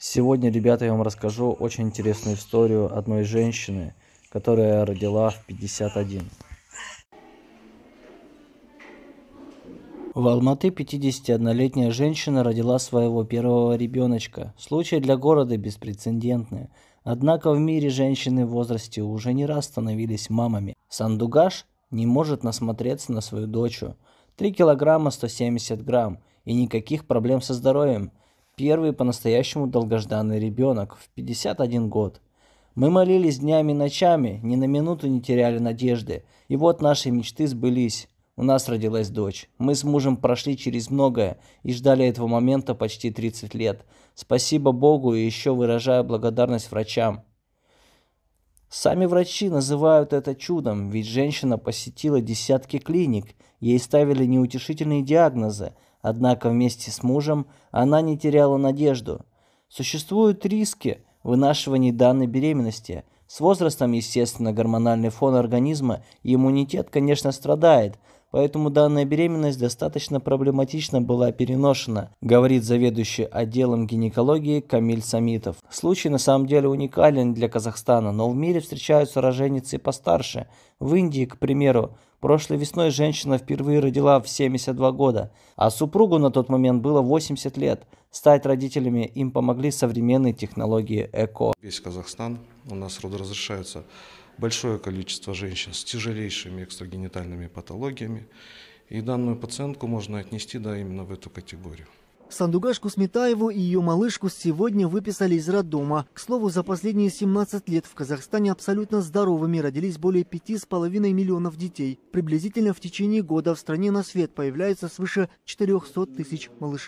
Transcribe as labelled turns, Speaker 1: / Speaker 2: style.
Speaker 1: Сегодня, ребята, я вам расскажу очень интересную историю одной женщины, которая родила в 51. В Алматы 51-летняя женщина родила своего первого ребеночка. Случай для города беспрецедентный. Однако в мире женщины в возрасте уже не раз становились мамами. Сандугаш не может насмотреться на свою дочу. 3 килограмма 170 грамм и никаких проблем со здоровьем – Первый по-настоящему долгожданный ребенок, в 51 год. Мы молились днями и ночами, ни на минуту не теряли надежды. И вот наши мечты сбылись. У нас родилась дочь. Мы с мужем прошли через многое и ждали этого момента почти 30 лет. Спасибо Богу и еще выражаю благодарность врачам, Сами врачи называют это чудом, ведь женщина посетила десятки клиник, ей ставили неутешительные диагнозы, однако вместе с мужем она не теряла надежду. Существуют риски вынашивания данной беременности. С возрастом, естественно, гормональный фон организма и иммунитет, конечно, страдает – поэтому данная беременность достаточно проблематично была переношена, говорит заведующий отделом гинекологии Камиль Самитов. Случай на самом деле уникален для Казахстана, но в мире встречаются роженицы постарше. В Индии, к примеру, Прошлой весной женщина впервые родила в 72 года, а супругу на тот момент было 80 лет. Стать родителями им помогли современные технологии
Speaker 2: ЭКО. Весь Казахстан у нас родоразрешаются большое количество женщин с тяжелейшими экстрагенитальными патологиями, и данную пациентку можно отнести да, именно в эту категорию.
Speaker 3: Сандугашку Сметаеву и ее малышку сегодня выписали из роддома. К слову, за последние 17 лет в Казахстане абсолютно здоровыми родились более 5,5 миллионов детей. Приблизительно в течение года в стране на свет появляется свыше 400 тысяч малышей.